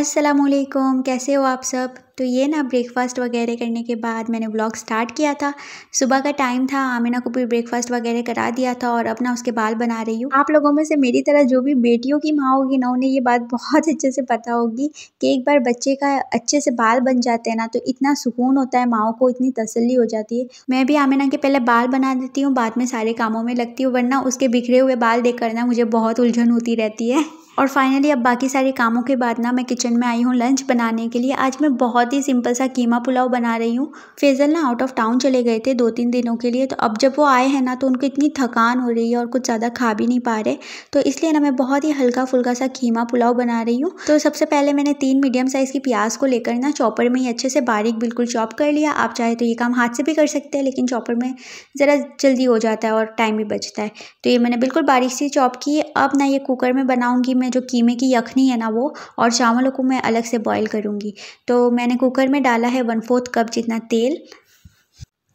असलकुम कैसे हो आप सब तो ये ना ब्रेकफ़ास्ट वगैरह करने के बाद मैंने ब्लॉग स्टार्ट किया था सुबह का टाइम था आमिना को भी ब्रेकफ़ास्ट वगैरह करा दिया था और अपना उसके बाल बना रही हूँ आप लोगों में से मेरी तरह जो भी बेटियों की माँ होगी ना उन्हें ये बात बहुत अच्छे से पता होगी कि एक बार बच्चे का अच्छे से बाल बन जाते हैं ना तो इतना सुकून होता है माओ को इतनी तसली हो जाती है मैं भी आमिना के पहले बाल बना देती हूँ बाद में सारे कामों में लगती हूँ वरना उसके बिखरे हुए बाल देख ना मुझे बहुत उलझन होती रहती है और फाइनली अब बाकी सारे कामों के बाद ना मैं किचन में आई हूँ लंच बनाने के लिए आज मैं बहुत ही सिंपल सा कीमा पुलाव बना रही हूँ फैज़ल ना आउट ऑफ टाउन चले गए थे दो तीन दिनों के लिए तो अब जब वो आए हैं ना तो उनको इतनी थकान हो रही है और कुछ ज़्यादा खा भी नहीं पा रहे तो इसलिए ना मैं बहुत ही हल्का फुल्का सा कीमा पुलाव बना रही हूँ तो सबसे पहले मैंने तीन मीडियम साइज़ की प्याज को लेकर ना चॉपर में ही अच्छे से बारीक बिल्कुल चॉप कर लिया आप चाहे तो ये काम हाथ से भी कर सकते हैं लेकिन चॉपर में ज़रा जल्दी हो जाता है और टाइम भी बचता है तो ये मैंने बिल्कुल बारीक से चॉप की अब ना ये कुकर में बनाऊँगी मैं में जो कीमे की यखनी है ना वो और चावलों को मैं अलग से बॉईल करूँगी तो मैंने कुकर में डाला है वन फोर्थ कप जितना तेल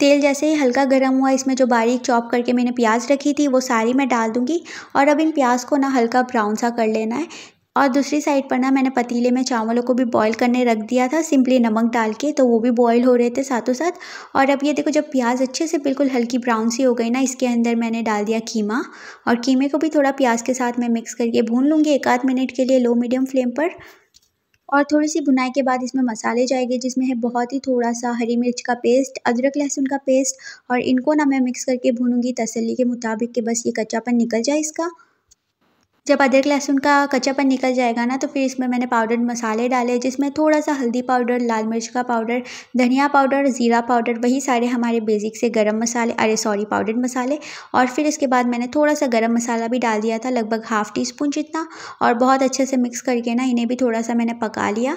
तेल जैसे ही हल्का गर्म हुआ इसमें जो बारीक चॉप करके मैंने प्याज रखी थी वो सारी मैं डाल दूँगी और अब इन प्याज को ना हल्का ब्राउन सा कर लेना है और दूसरी साइड पर ना मैंने पतीले में चावलों को भी बॉईल करने रख दिया था सिंपली नमक डाल के तो वो भी बॉईल हो रहे थे साथों साथ और अब ये देखो जब प्याज अच्छे से बिल्कुल हल्की ब्राउन सी हो गई ना इसके अंदर मैंने डाल दिया कीमा और कीमे को भी थोड़ा प्याज के साथ मैं मिक्स करके भून लूँगी एक आध मिनट के लिए लो मीडियम फ्लेम पर और थोड़ी सी बुनाई के बाद इसमें मसाले जाएंगे जिसमें है बहुत ही थोड़ा सा हरी मिर्च का पेस्ट अदरक लहसुन का पेस्ट और इनको ना मैं मिक्स करके भूनूंगी तसली के मुताबिक कि बस ये कच्चापन निकल जाए इसका जब अदरक लहसुन का कच्चापन निकल जाएगा ना तो फिर इसमें मैंने पाउडर्ड मसाले डाले जिसमें थोड़ा सा हल्दी पाउडर लाल मिर्च का पाउडर धनिया पाउडर ज़ीरा पाउडर वही सारे हमारे बेसिक से गरम मसाले अरे सॉरी पाउडर्ड मसाले और फिर इसके बाद मैंने थोड़ा सा गरम मसाला भी डाल दिया था लगभग हाफ़ टी स्पून जितना और बहुत अच्छे से मिक्स करके ना इन्हें भी थोड़ा सा मैंने पका लिया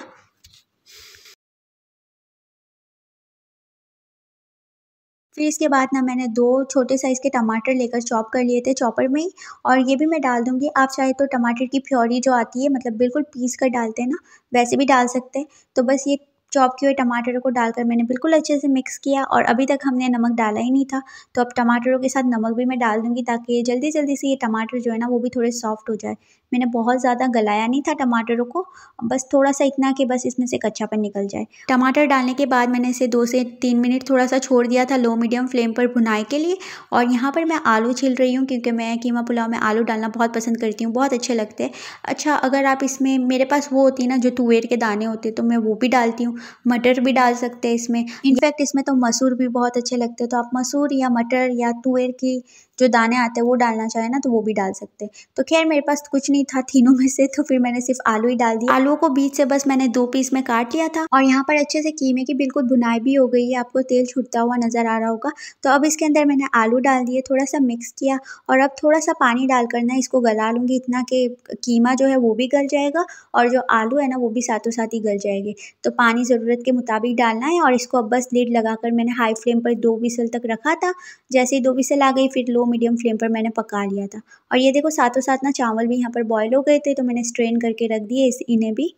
फिर इसके बाद ना मैंने दो छोटे साइज़ के टमाटर लेकर चॉप कर लिए थे चॉपर में और ये भी मैं डाल दूँगी आप चाहे तो टमाटर की प्योरी जो आती है मतलब बिल्कुल पीस कर डालते हैं ना वैसे भी डाल सकते हैं तो बस ये चॉप किए हुए टमाटरों को डालकर मैंने बिल्कुल अच्छे से मिक्स किया और अभी तक हमने नमक डाला ही नहीं था तो अब टमाटरों के साथ नमक भी मैं डाल दूँगी ताकि जल्दी जल्दी से ये टमाटर जो है ना वो भी थोड़े सॉफ्ट हो जाए मैंने बहुत ज़्यादा गलाया नहीं था टमाटरों को बस थोड़ा सा इतना कि बस इसमें से कच्चापन निकल जाए टमाटर डालने के बाद मैंने इसे दो से तीन मिनट थोड़ा सा छोड़ दिया था लो मीडियम फ्लेम पर भुनाई के लिए और यहाँ पर मैं आलू छिल रही हूँ क्योंकि मैं कीमा पुलाव में आलू डालना बहुत पसंद करती हूँ बहुत अच्छे लगते हैं अच्छा अगर आप इसमें मेरे पास वो होती ना जो तुवेर के दाने होते तो मैं वो भी डालती हूँ मटर भी डाल सकते हैं इसमें इनफैक्ट इसमें तो मसूर भी बहुत अच्छे लगते हैं तो आप मसूर या मटर या तुवेर की जो दाने आते हैं वो डालना चाहे ना तो वो भी डाल सकते हैं तो खैर मेरे पास कुछ नहीं था तीनों में से तो फिर मैंने सिर्फ आलू ही डाल दिया आलू को बीच से बस मैंने दो पीस में काट लिया था और यहाँ पर अच्छे से कीमे की बिल्कुल बुनाई भी हो गई है आपको तेल छूटता हुआ नज़र आ रहा होगा तो अब इसके अंदर मैंने आलू डाल दिए थोड़ा सा मिक्स किया और अब थोड़ा सा पानी डाल ना इसको गला लूँगी इतना कि कीमा जो है वो भी गल जाएगा और जो आलू है ना वो भी साथों साथ ही गल जाएंगे तो पानी ज़रूरत के मुताबिक डालना है और इसको अब बस लीड लगाकर मैंने हाई फ्लेम पर दो विसल तक रखा था जैसे ही दो विसल आ गई फिर लो मीडियम फ्लेम पर मैंने पका लिया था और ये देखो साथों साथ ना चावल भी यहाँ पर बॉयल हो गए थे तो मैंने स्ट्रेन करके रख दिए इस इन्हें भी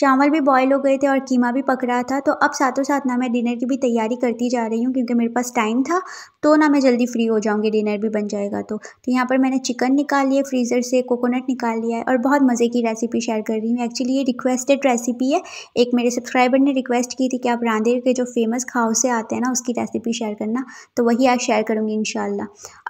चावल भी बॉयल हो गए थे और कीमा भी पक रहा था तो अब सातों साथ ना मैं डिनर की भी तैयारी करती जा रही हूँ क्योंकि मेरे पास टाइम था तो ना मैं जल्दी फ्री हो जाऊँगी डिनर भी बन जाएगा तो तो यहाँ पर मैंने चिकन निकाल लिया फ्रीज़र से कोकोनट निकाल लिया है और बहुत मज़े की रेसिपी शेयर कर रही हूँ एक्चुअली ये रिक्वेस्टेड रेसिपी है एक मेरे सब्सक्राइबर ने रिक्वेस्ट की थी कि आप रांधेर के जो फेमस खाओ से आते हैं ना उसकी रेसिपी शेयर करना तो वही आज शेयर करूँगी इन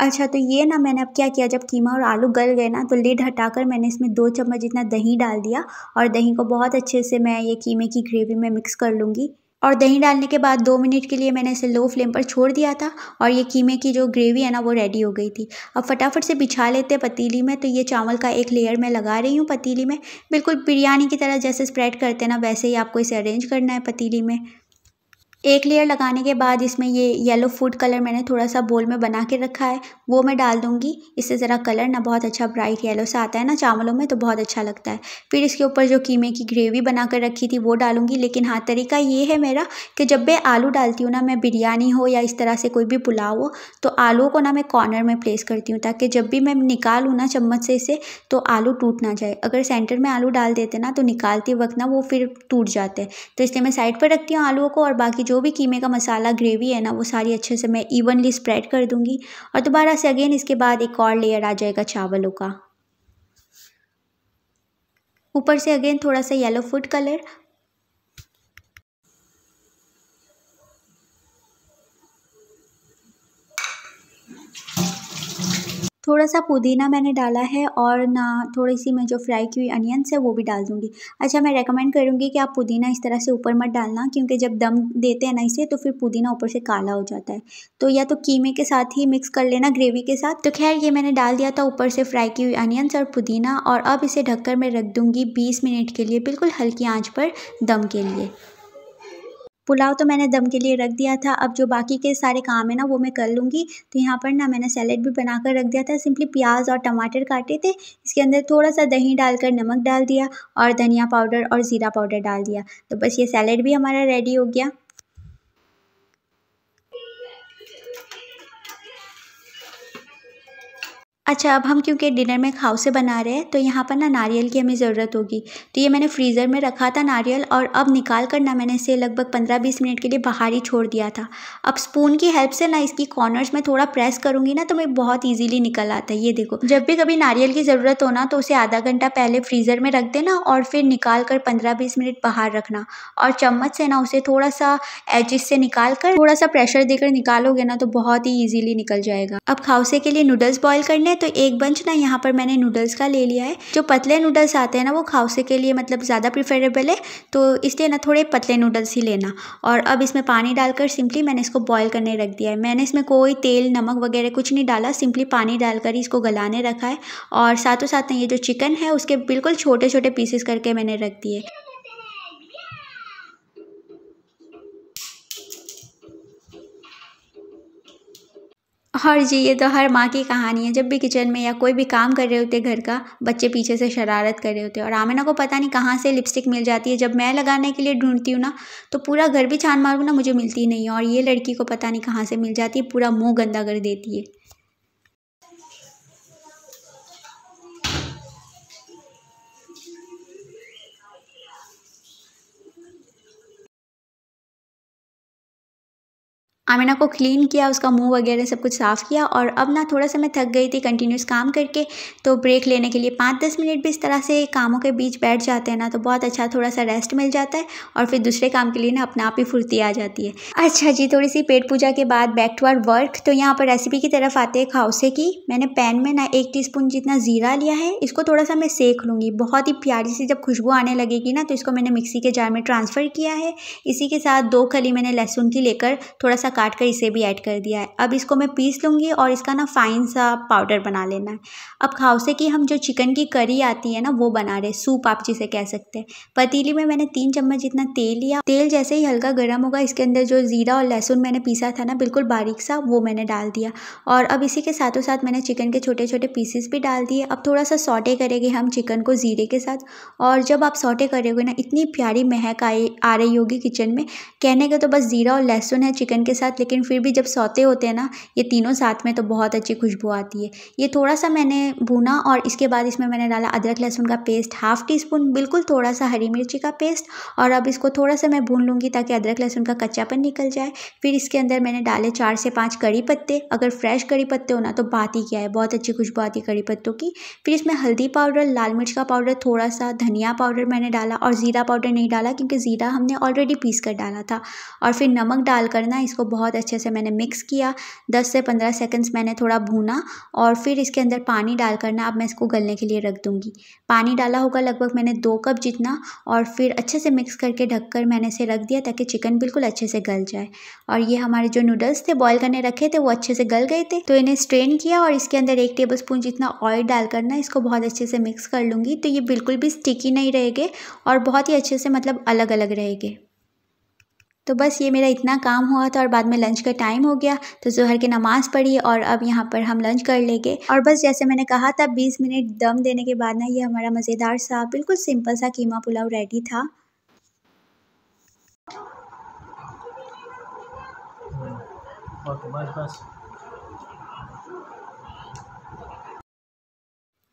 अच्छा तो ये ना मैंने अब क्या किया जब कीमा और आलू गल गए ना तो लेड हटा मैंने इसमें दो चम्मच जितना दही डाल दिया और दही को बहुत अच्छे अच्छे से मैं ये कीमे की ग्रेवी में मिक्स कर लूँगी और दही डालने के बाद दो मिनट के लिए मैंने इसे लो फ्लेम पर छोड़ दिया था और ये कीमे की जो ग्रेवी है ना वो रेडी हो गई थी अब फटाफट से बिछा लेते हैं पतीली में तो ये चावल का एक लेयर मैं लगा रही हूँ पतीली में बिल्कुल बिरयानी की तरह जैसे स्प्रेड करते हैं ना वैसे ही आपको इसे अरेंज करना है पतीली में एक लेयर लगाने के बाद इसमें ये येलो फूड कलर मैंने थोड़ा सा बोल में बना के रखा है वो मैं डाल दूंगी इससे ज़रा कलर ना बहुत अच्छा ब्राइट येलो सा आता है ना चावलों में तो बहुत अच्छा लगता है फिर इसके ऊपर जो कीमे की ग्रेवी बना कर रखी थी वो डालूंगी लेकिन हाँ तरीका ये है मेरा कि जब मैं आलू डालती हूँ ना मैं बिरयानी हो या इस तरह से कोई भी पुलाव हो तो आलू को ना मैं कॉर्नर में प्लेस करती हूँ ताकि जब भी मैं निकालूँ ना चम्मच से इसे तो आलू टूट ना जाए अगर सेंटर में आलू डाल देते ना तो निकालते वक्त ना वो फिर टूट जाते तो इसलिए मैं साइड पर रखती हूँ आलुओं को और बाकी जो भी कीमे का मसाला ग्रेवी है ना वो सारी अच्छे से मैं इवनली स्प्रेड कर दूंगी और दोबारा से अगेन इसके बाद एक और लेयर आ जाएगा चावलों का ऊपर से अगेन थोड़ा सा येलो फूड कलर थोड़ा सा पुदीना मैंने डाला है और ना थोड़ी सी मैं जो फ्राई की हुई अनियंस है वो भी डाल दूँगी अच्छा मैं रेकमेंड करूँगी कि आप पुदीना इस तरह से ऊपर मत डालना क्योंकि जब दम देते हैं ना इसे तो फिर पुदीना ऊपर से काला हो जाता है तो या तो कीमे के साथ ही मिक्स कर लेना ग्रेवी के साथ तो खैर ये मैंने डाल दिया था ऊपर से फ्राई की हुई अनियंस और पुदीना और अब इसे ढककर मैं रख दूँगी बीस मिनट के लिए बिल्कुल हल्की आँच पर दम के लिए पुलाव तो मैंने दम के लिए रख दिया था अब जो बाकी के सारे काम है ना वो मैं कर लूँगी तो यहाँ पर ना मैंने सैलेड भी बना कर रख दिया था सिंपली प्याज और टमाटर काटे थे इसके अंदर थोड़ा सा दही डालकर नमक डाल दिया और धनिया पाउडर और ज़ीरा पाउडर डाल दिया तो बस ये सैलेड भी हमारा रेडी हो गया अच्छा अब हम क्योंकि डिनर में खाओ से बना रहे हैं तो यहाँ पर ना नारियल की हमें ज़रूरत होगी तो ये मैंने फ्रीज़र में रखा था नारियल और अब निकाल कर ना मैंने इसे लगभग पंद्रह बीस मिनट के लिए बाहर ही छोड़ दिया था अब स्पून की हेल्प से ना इसकी कॉर्नर्स में थोड़ा प्रेस करूँगी ना तो मैं बहुत ईजिली निकल आता है ये देखो जब भी कभी नारियल की ज़रूरत हो ना तो उसे आधा घंटा पहले फ्रीज़र में रख देना और फिर निकाल कर पंद्रह बीस मिनट बाहर रखना और चम्मच से ना उसे थोड़ा सा एजिस से निकाल कर थोड़ा सा प्रेशर देकर निकालोगे ना तो बहुत ही ईजिली निकल जाएगा अब खाउसे के लिए नूडल्स बॉयल करने तो एक बंच ना यहाँ पर मैंने नूडल्स का ले लिया है जो पतले नूडल्स आते हैं ना वो खाउसे के लिए मतलब ज़्यादा प्रिफरेबल है तो इसलिए ना थोड़े पतले नूडल्स ही लेना और अब इसमें पानी डालकर सिंपली मैंने इसको बॉयल करने रख दिया है मैंने इसमें कोई तेल नमक वगैरह कुछ नहीं डाला सिंपली पानी डालकर ही इसको गलाने रखा है और साथों साथ ये जो चिकन है उसके बिल्कुल छोटे छोटे पीसेस करके मैंने रख दिए और जी ये तो हर माँ की कहानी है जब भी किचन में या कोई भी काम कर रहे होते घर का बच्चे पीछे से शरारत कर रहे होते और आमिना को पता नहीं कहाँ से लिपस्टिक मिल जाती है जब मैं लगाने के लिए ढूंढती हूँ ना तो पूरा घर भी छान मारूँ ना मुझे मिलती नहीं है और ये लड़की को पता नहीं कहाँ से मिल जाती है पूरा मुँह गंदा कर देती है आमिना को क्लीन किया उसका मुंह वगैरह सब कुछ साफ़ किया और अब ना थोड़ा सा मैं थक गई थी कंटिन्यूस काम करके तो ब्रेक लेने के लिए पाँच दस मिनट भी इस तरह से कामों के बीच बैठ जाते हैं ना तो बहुत अच्छा थोड़ा सा रेस्ट मिल जाता है और फिर दूसरे काम के लिए ना अपने आप ही फुर्ती आ जाती है अच्छा जी थोड़ी सी पेट पूजा के बाद बैक टू आर वर्क तो यहाँ पर रेसिपी की तरफ आते हैं खाउसे की मैंने पैन में ना एक टी जितना ज़ीरा लिया है इसको थोड़ा सा मैं सेक लूँगी बहुत ही प्यारी सी जब खुशबू आने लगेगी ना तो इसको मैंने मिक्सी के जार में ट्रांसफ़र किया है इसी के साथ दो खली मैंने लहसुन की लेकर थोड़ा सा काट कर इसे भी ऐड कर दिया है अब इसको मैं पीस लूँगी और इसका ना फाइन सा पाउडर बना लेना है अब खाओ से कि हम जो चिकन की करी आती है ना वो बना रहे सूप आप जिसे कह सकते हैं पतीली में मैंने तीन चम्मच जितना तेल लिया तेल जैसे ही हल्का गर्म होगा इसके अंदर जो ज़ीरा और लहसुन मैंने पीसा था ना बिल्कुल बारीक सा वो मैंने डाल दिया और अब इसी के साथों साथ मैंने चिकन के छोटे छोटे पीसेस भी डाल दिए अब थोड़ा सा सॉटे करेंगे हम चिकन को ज़ीरे के साथ और जब आप सॉटे करेंगे ना इतनी प्यारी महक आई आ रही होगी किचन में कहने का तो बस ज़ीरा और लहसुन है चिकन के साथ साथ लेकिन फिर भी जब सौते होते हैं ना ये तीनों साथ में तो बहुत अच्छी खुशबू आती है ये थोड़ा सा मैंने भुना और इसके बाद इसमें मैंने डाला अदरक लहसुन का पेस्ट हाफ़ टी स्पून बिल्कुल थोड़ा सा हरी मिर्ची का पेस्ट और अब इसको थोड़ा सा मैं भून लूँगी ताकि अदरक लहसुन का कच्चापन निकल जाए फिर इसके अंदर मैंने डाले चार से पाँच कड़ी पत्ते अगर फ्रेश कड़ी पत्ते हो ना तो बात ही क्या है बहुत अच्छी खुशबू आती है कड़ी पत्तों की फिर इसमें हल्दी पाउडर लाल मिर्च का पाउडर थोड़ा सा धनिया पाउडर मैंने डाला और ज़ीरा पाउडर नहीं डाला क्योंकि ज़ीरा हमने ऑलरेडी पीस कर डाला था और फिर नमक डालकर ना इसको बहुत अच्छे से मैंने मिक्स किया दस से पंद्रह सेकंड्स मैंने थोड़ा भूना और फिर इसके अंदर पानी डाल करना ना अब मैं इसको गलने के लिए रख दूँगी पानी डाला होगा लगभग मैंने दो कप जितना और फिर अच्छे से मिक्स करके ढक कर मैंने इसे रख दिया ताकि चिकन बिल्कुल अच्छे से गल जाए और ये हमारे जो नूडल्स थे बॉयल करने रखे थे वो अच्छे से गल गए थे तो इन्हें स्ट्रेन किया और इसके अंदर एक टेबल स्पून जितना ऑयल डालकर ना इसको बहुत अच्छे से मिक्स कर लूँगी तो ये बिल्कुल भी स्टिकी नहीं रहेगी और बहुत ही अच्छे से मतलब अलग अलग रहेगी तो बस ये मेरा इतना काम हुआ था और बाद में लंच का टाइम हो गया तो जहर की नमाज़ पढ़ी और अब यहाँ पर हम लंच कर लेंगे और बस जैसे मैंने कहा था 20 मिनट दम देने के बाद ना ये हमारा मज़ेदार सा बिल्कुल सिंपल सा कीमा पुलाव रेडी था हम्म,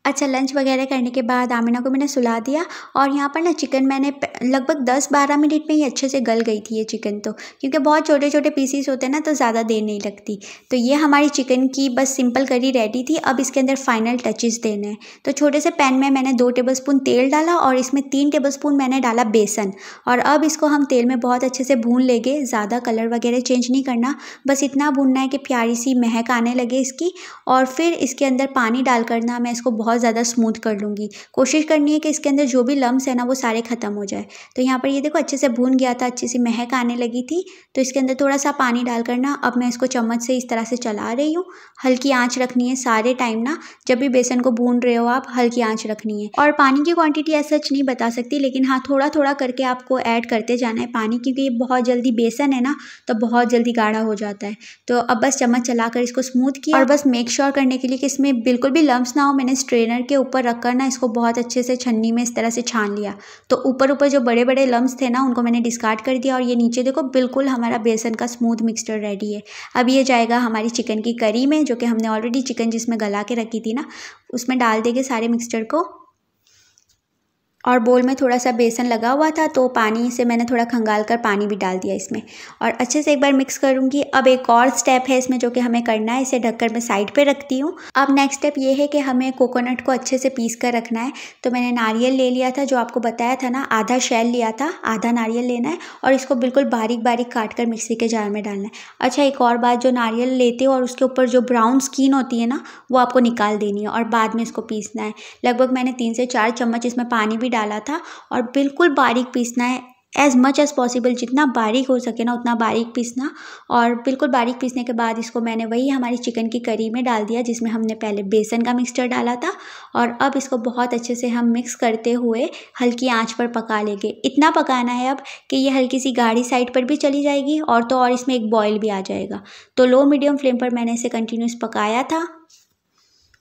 अच्छा लंच वगैरह करने के बाद आमिना को मैंने सुला दिया और यहाँ पर ना चिकन मैंने लगभग दस बारह मिनट में ही अच्छे से गल गई थी ये चिकन तो क्योंकि बहुत छोटे छोटे पीसीस होते हैं ना तो ज़्यादा देर नहीं लगती तो ये हमारी चिकन की बस सिंपल करी रेडी थी अब इसके अंदर फाइनल टचेस देने हैं तो छोटे से पैन में मैंने दो स्पून तेल डाला और इसमें तीन स्पून मैंने डाला बेसन और अब इसको हम तेल में बहुत अच्छे से भून लेंगे ज़्यादा कलर वगैरह चेंज नहीं करना बस इतना भूनना है कि प्यारी सी महक आने लगे इसकी और फिर इसके अंदर पानी डाल करना मैं इसको बहुत बहुत ज़्यादा स्मूथ कर लूँगी कोशिश करनी है कि इसके अंदर जो भी लम्स है ना वो सारे ख़त्म हो जाए तो यहाँ पर ये देखो अच्छे से भून गया था अच्छी सी महक आने लगी थी तो इसके अंदर थोड़ा सा पानी डाल ना अब मैं इसको चम्मच से इस तरह से चला रही हूँ हल्की आँच रखनी है सारे टाइम ना जब भी बेसन को भून रहे हो आप हल्की आँच रखनी है और पानी की क्वान्टिटी ऐसा नहीं बता सकती लेकिन हाँ थोड़ा थोड़ा करके आपको ऐड करते जाना है पानी क्योंकि बहुत जल्दी बेसन है ना तो बहुत जल्दी गाढ़ा हो जाता है तो अब बस चम्मच चलाकर इसको स्मूथ किया और बस मेक श्योर sure करने के लिए कि इसमें बिल्कुल भी लम्ब ना हो मैंने स्ट्रेट स्ट्रेनर के ऊपर रखकर ना इसको बहुत अच्छे से छन्नी में इस तरह से छान लिया तो ऊपर ऊपर जो बड़े बड़े लम्ब थे ना उनको मैंने डिस्कार्ड कर दिया और ये नीचे देखो बिल्कुल हमारा बेसन का स्मूथ मिक्सचर रेडी है अब ये जाएगा हमारी चिकन की करी में जो कि हमने ऑलरेडी चिकन जिसमें गला के रखी थी ना उसमें डाल देंगे सारे मिक्सचर को और बोल में थोड़ा सा बेसन लगा हुआ था तो पानी से मैंने थोड़ा खंगाल कर पानी भी डाल दिया इसमें और अच्छे से एक बार मिक्स करूँगी अब एक और स्टेप है इसमें जो कि हमें करना है इसे ढककर मैं साइड पे रखती हूँ अब नेक्स्ट स्टेप ये है कि हमें कोकोनट को अच्छे से पीस कर रखना है तो मैंने नारियल ले लिया था जो आपको बताया था ना आधा शैल लिया था आधा नारियल लेना है और इसको बिल्कुल बारीक बारीक काट कर मिक्सी के जार में डालना है अच्छा एक और बात जो नारियल लेते हो और उसके ऊपर जो ब्राउन स्किन होती है ना वो आपको निकाल देनी है और बाद में इसको पीसना है लगभग मैंने तीन से चार चम्मच इसमें पानी भी डाला था और बिल्कुल बारीक पीसना है एज़ मच एज़ पॉसिबल जितना बारीक हो सके ना उतना बारीक पीसना और बिल्कुल बारीक पीसने के बाद इसको मैंने वही हमारी चिकन की करी में डाल दिया जिसमें हमने पहले बेसन का मिक्सचर डाला था और अब इसको बहुत अच्छे से हम मिक्स करते हुए हल्की आंच पर पका लेंगे इतना पकाना है अब कि ये हल्की सी गाढ़ी साइड पर भी चली जाएगी और तो और इसमें एक बॉयल भी आ जाएगा तो लो मीडियम फ्लेम पर मैंने इसे कंटिन्यूस पकाया था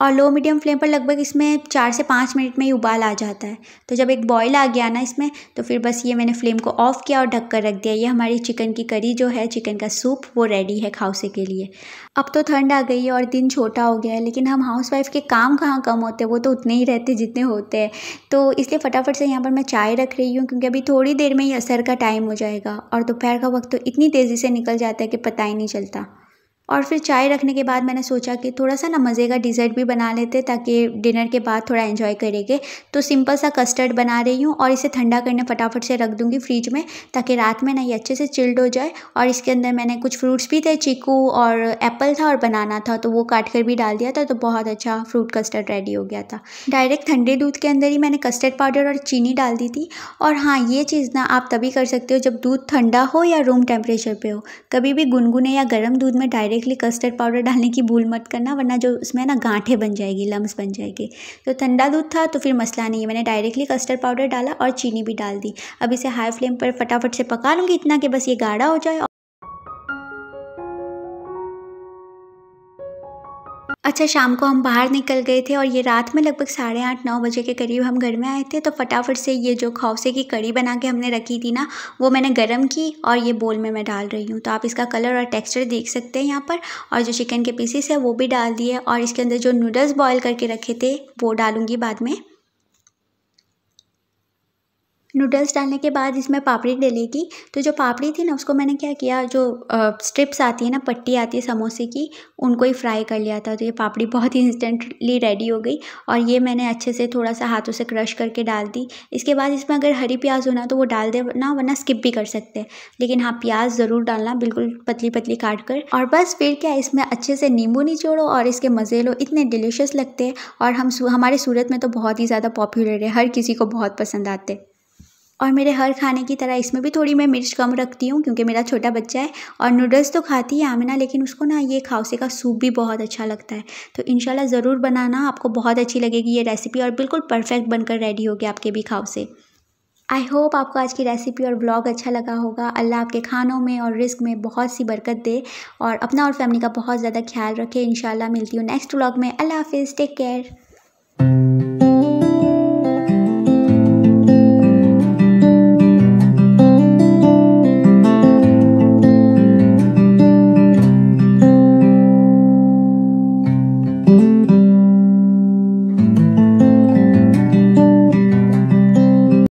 और लो मीडियम फ्लेम पर लगभग इसमें चार से पाँच मिनट में ही उबाल आ जाता है तो जब एक बॉयल आ गया ना इसमें तो फिर बस ये मैंने फ्लेम को ऑफ़ किया और ढक कर रख दिया ये हमारी चिकन की करी जो है चिकन का सूप वो रेडी है खाउसे के लिए अब तो ठंड आ गई है और दिन छोटा हो गया है लेकिन हम हाउस वाइफ के काम कहाँ कम होते हैं वो तो उतने ही रहते जितने होते हैं तो इसलिए फटाफट से यहाँ पर मैं चाय रख रही हूँ क्योंकि अभी थोड़ी देर में ही असर का टाइम हो जाएगा और दोपहर का वक्त तो इतनी तेज़ी से निकल जाता है कि पता ही नहीं चलता और फिर चाय रखने के बाद मैंने सोचा कि थोड़ा सा ना मज़े का डिज़र्ट भी बना लेते ताकि डिनर के बाद थोड़ा एंजॉय करेंगे तो सिंपल सा कस्टर्ड बना रही हूँ और इसे ठंडा करने फटाफट से रख दूँगी फ्रिज में ताकि रात में ना ये अच्छे से चिल्ड हो जाए और इसके अंदर मैंने कुछ फ्रूट्स भी थे चीकू और एप्पल था और बनाना था तो वो काट कर भी डाल दिया था तो बहुत अच्छा फ्रूट कस्टर्ड रेडी हो गया था डायरेक्ट ठंडे दूध के अंदर ही मैंने कस्टर्ड पाउडर और चीनी डाल दी थी और हाँ ये चीज़ ना आप तभी कर सकते हो जब दूध ठंडा हो या रूम टेम्परेचर पर हो कभी भी गुनगुने या गर्म दूध में डायरेक्ट के लिए कस्टर्ड पाउडर डालने की भूल मत करना वरना जो उसमें ना गांठे बन जाएगी लम्स बन जाएगी तो ठंडा दूध था तो फिर मसला नहीं है मैंने डायरेक्टली कस्टर्ड पाउडर डाला और चीनी भी डाल दी अब इसे हाई फ्लेम पर फटाफट से पका लूँगी इतना कि बस ये गाढ़ा हो जाए अच्छा शाम को हम बाहर निकल गए थे और ये रात में लगभग साढ़े आठ नौ बजे के करीब हम घर में आए थे तो फटाफट से ये जो खौसे की कड़ी बना के हमने रखी थी ना वो मैंने गर्म की और ये बोल में मैं डाल रही हूँ तो आप इसका कलर और टेक्सचर देख सकते हैं यहाँ पर और जो चिकन के पीसीस है वो भी डाल दिए और इसके अंदर जो नूडल्स बॉयल करके रखे थे वो डालूँगी बाद में नूडल्स डालने के बाद इसमें पापड़ी डलेगी तो जो पापड़ी थी ना उसको मैंने क्या किया जो स्ट्रिप्स आती है ना पट्टी आती है समोसे की उनको ही फ्राई कर लिया था तो ये पापड़ी बहुत ही इंस्टेंटली रेडी हो गई और ये मैंने अच्छे से थोड़ा सा हाथों से क्रश करके डाल दी इसके बाद इसमें अगर हरी प्याज होना तो वो डाल देना वरना स्किप भी कर सकते हैं लेकिन हाँ प्याज ज़रूर डालना बिल्कुल पतली पतली काट कर और बस फिर क्या इसमें अच्छे से नींबू निचोड़ो और इसके मज़े लो इतने डिलीशियस लगते हैं और हम हमारे सूरत में तो बहुत ही ज़्यादा पॉपुलर है हर किसी को बहुत पसंद आते हैं और मेरे हर खाने की तरह इसमें भी थोड़ी मैं मिर्च कम रखती हूँ क्योंकि मेरा छोटा बच्चा है और नूडल्स तो खाती है आमिना लेकिन उसको ना ये खाउसे का सूप भी बहुत अच्छा लगता है तो इन ज़रूर बनाना आपको बहुत अच्छी लगेगी ये रेसिपी और बिल्कुल परफेक्ट बनकर रेडी होगी आपके भी खाउसे आई होप आपको आज की रेसिपी और ब्लॉग अच्छा लगा होगा अल्लाह आपके खानों में और रिस्क में बहुत सी बरकत दे और अपना और फैमिली का बहुत ज़्यादा ख्याल रखे इन मिलती हूँ नेक्स्ट ब्लॉग में अल्लाह हाफिज़ टेक केयर